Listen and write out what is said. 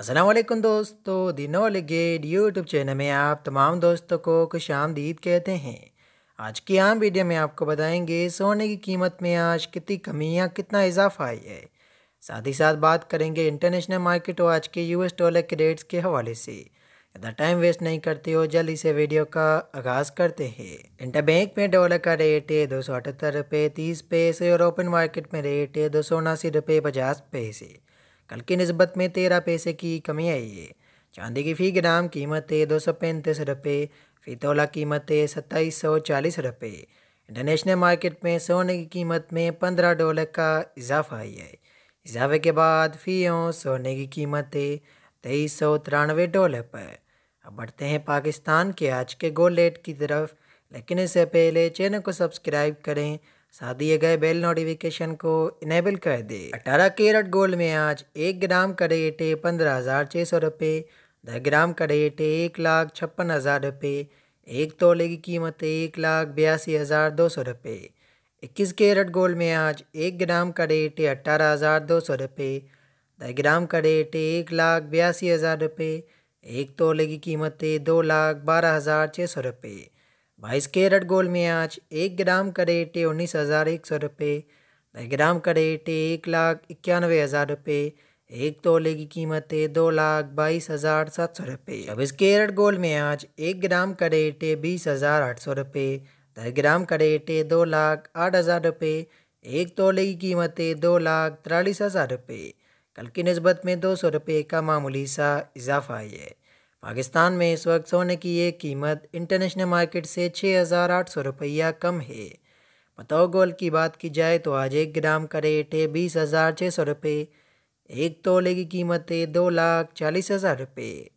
असलम दोस्तों दिनो लिगेड YouTube channel में आप तमाम दोस्तों को खुश आमदीद कहते हैं आज की आम वीडियो में आपको बताएंगे सोने की कीमत में आज कितनी कमी या कितना इजाफा आई है साथ ही साथ बात करेंगे इंटरनेशनल मार्केट और आज के यूएस डॉलर के रेट्स के हवाले से ज़्यादा टाइम वेस्ट नहीं करते हो जल्दी से वीडियो का आगाज़ करते हैं इंटरबैंक में डॉलर का रेट है दो सौ अठहत्तर रुपये तीस पैसे और ओपन मार्केट में रेट है दो सौ उनासी रुपये पचास पैसे कल की नस्बत में तेरह पैसे की कमी आई है चांदी की फ़ी ग्राम कीमत है दो सौ पैंतीस रुपये फ़ी तोला कीमत है सत्ताईस सौ चालीस रुपये इंटरनेशनल मार्केट में सोने की कीमत में पंद्रह डॉलर का इजाफा आई है इजाफे के बाद फ़ी ओंस सोने की कीमत है तेईस सौ तिरानवे डॉलर पर अब बढ़ते हैं पाकिस्तान के आज के गोल रेट की तरफ लेकिन इससे पहले चैनल को सब्सक्राइब करें साथ दिए गए बेल नोटिफिकेशन को इनेबल कर दे अठारह कैरेट गोल्ड में आज एक ग्राम का रेट है पंद्रह हज़ार छः सौ रुपये दस ग्राम का रेट है एक लाख छप्पन हज़ार रुपये एक तोले की कीमत है एक लाख बयासी हज़ार दो सौ रुपये इक्कीस कैरेट गोल्ड में आज एक ग्राम का रेट है अट्ठारह हज़ार दो सौ रुपये दस ग्राम का रेट है एक लाख बयासी हज़ार रुपये एक तोले की कीमत है दो लाख बारह हज़ार छः सौ रुपये बाईस कैरेट गोल्ड में आज एक ग्राम का रेट है उन्नीस हज़ार एक सौ रुपये दस ग्राम का रेट है एक लाख इक्यानवे हज़ार रुपये एक तोले की कीमत है दो लाख बाईस हज़ार सात सौ रुपये छब्बीस कैरेट गोल्ड में आज एक ग्राम का रेट है बीस हज़ार आठ सौ रुपये दस ग्राम का रेट है दो लाख आठ हज़ार रुपये एक तोले की कीमत है दो लाख तिरालीस हज़ार रुपये कल की नस्बत में दो सौ रुपये का मामूली सा इजाफा है पाकिस्तान में इस वक्त सोने की ये कीमत इंटरनेशनल मार्केट से छः हज़ार आठ सौ रुपया कम है बतौर गोल की बात की जाए तो आज एक ग्राम का रेट है बीस हज़ार छः सौ रुपये एक तोले की कीमत है दो लाख चालीस हज़ार रुपये